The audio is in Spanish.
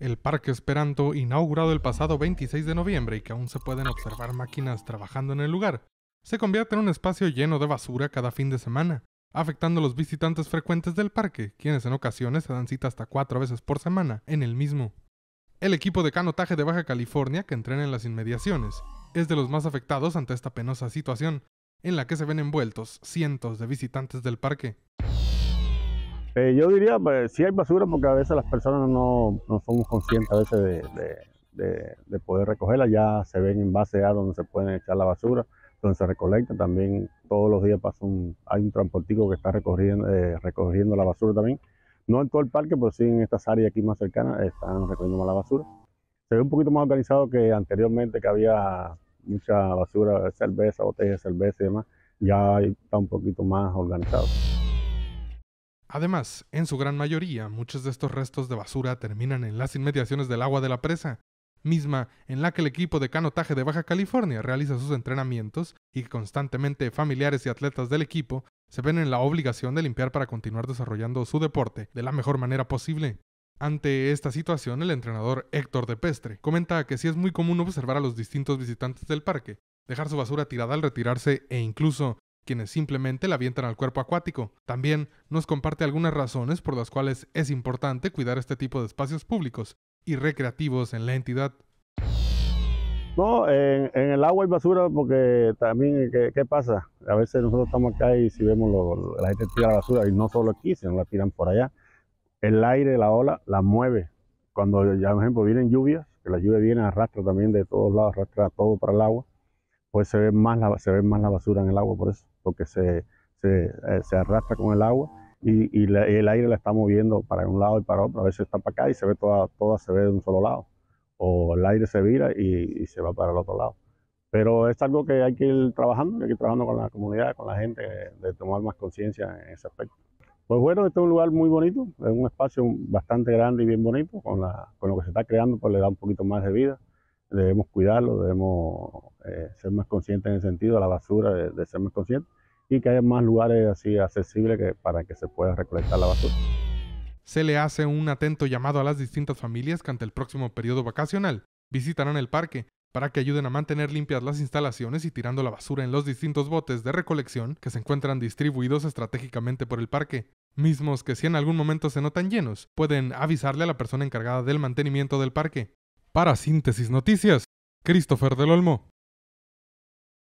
El Parque Esperanto, inaugurado el pasado 26 de noviembre y que aún se pueden observar máquinas trabajando en el lugar, se convierte en un espacio lleno de basura cada fin de semana, afectando a los visitantes frecuentes del parque, quienes en ocasiones se dan cita hasta cuatro veces por semana en el mismo. El equipo de canotaje de Baja California, que entrena en las inmediaciones, es de los más afectados ante esta penosa situación, en la que se ven envueltos cientos de visitantes del parque. Eh, yo diría, pues, sí hay basura porque a veces las personas no, no somos conscientes a veces de, poder recogerla. Ya se ven en base a donde se pueden echar la basura, donde se recolecta. También todos los días pasa un, hay un transportico que está eh, recogiendo, la basura también. No en todo el parque, pero sí en estas áreas aquí más cercanas están recogiendo más la basura. Se ve un poquito más organizado que anteriormente, que había mucha basura, cerveza, botellas de cerveza y demás. Ya está un poquito más organizado. Además, en su gran mayoría, muchos de estos restos de basura terminan en las inmediaciones del agua de la presa, misma en la que el equipo de canotaje de Baja California realiza sus entrenamientos y que constantemente familiares y atletas del equipo se ven en la obligación de limpiar para continuar desarrollando su deporte de la mejor manera posible. Ante esta situación, el entrenador Héctor de Pestre comenta que sí es muy común observar a los distintos visitantes del parque dejar su basura tirada al retirarse e incluso quienes simplemente la avientan al cuerpo acuático. También nos comparte algunas razones por las cuales es importante cuidar este tipo de espacios públicos y recreativos en la entidad. No, en, el agua hay basura porque también, ¿qué, pasa? A veces nosotros estamos acá y si vemos, la gente tira basura y no solo aquí, sino la tiran por allá. El aire, la ola, la mueve. Cuando, ya, por ejemplo, vienen lluvias, que la lluvia viene, arrastra también de todos lados, arrastra todo para el agua pues se ve más la, se ve más la basura en el agua por eso, porque se, se, eh, arrastra con el agua y, el aire la está moviendo para un lado y para otro, a veces está para acá y se ve toda, toda se ve de un solo lado, o el aire se vira y, se va para el otro lado. Pero es algo que hay que ir trabajando, hay que ir trabajando con la comunidad, con la gente, de tomar más conciencia en ese aspecto. Pues bueno, este es un lugar muy bonito, es un espacio bastante grande y bien bonito, con, la, con lo que se está creando pues le da un poquito más de vida, debemos cuidarlo, debemos eh, ser más consciente en el sentido de la basura, de, ser más consciente y que haya más lugares así accesibles para que se pueda recolectar la basura. Se le hace un atento llamado a las distintas familias que ante el próximo periodo vacacional visitarán el parque para que ayuden a mantener limpias las instalaciones y tirando la basura en los distintos botes de recolección que se encuentran distribuidos estratégicamente por el parque, mismos que si en algún momento se notan llenos, pueden avisarle a la persona encargada del mantenimiento del parque. Para Síntesis Noticias, Christopher del Olmo.